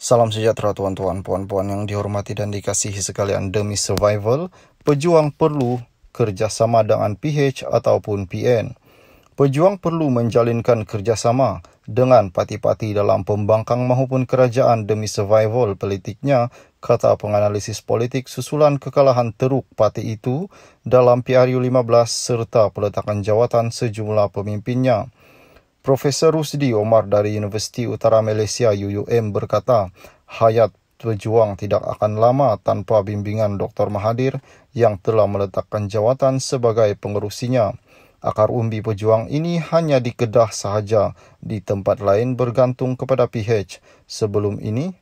Salam sejahtera tuan-tuan, puan-puan yang dihormati dan dikasihi sekalian demi survival, pejuang perlu kerjasama dengan PH ataupun PN. Pejuang perlu menjalinkan kerjasama dengan parti-parti dalam pembangkang maupun kerajaan demi survival politiknya, kata penganalisis politik susulan kekalahan teruk parti itu dalam PRU 15 serta peletakan jawatan sejumlah pemimpinnya. Profesor Rusdi Omar dari Universiti Utara Malaysia UUM berkata, hayat pejuang tidak akan lama tanpa bimbingan Dr. Mahathir yang telah meletakkan jawatan sebagai pengerusinya. Akar umbi pejuang ini hanya di Kedah sahaja, di tempat lain bergantung kepada PH. Sebelum ini,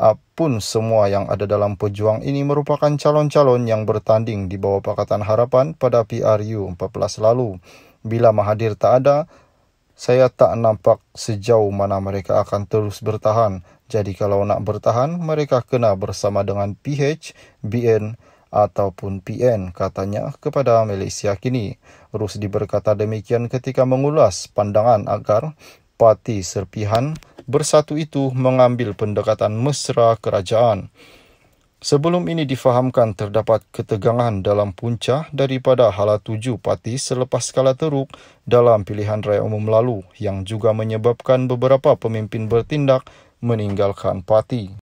apun ah, semua yang ada dalam pejuang ini merupakan calon-calon yang bertanding di bawah Pakatan Harapan pada PRU 14 lalu. Bila Mahathir tak ada, saya tak nampak sejauh mana mereka akan terus bertahan. Jadi kalau nak bertahan, mereka kena bersama dengan PH, BN ataupun PN katanya kepada Malaysia kini. Rusdi berkata demikian ketika mengulas pandangan agar parti serpihan bersatu itu mengambil pendekatan mesra kerajaan. Sebelum ini difahamkan terdapat ketegangan dalam punca daripada hala tuju parti selepas skala teruk dalam pilihan raya umum lalu yang juga menyebabkan beberapa pemimpin bertindak meninggalkan parti.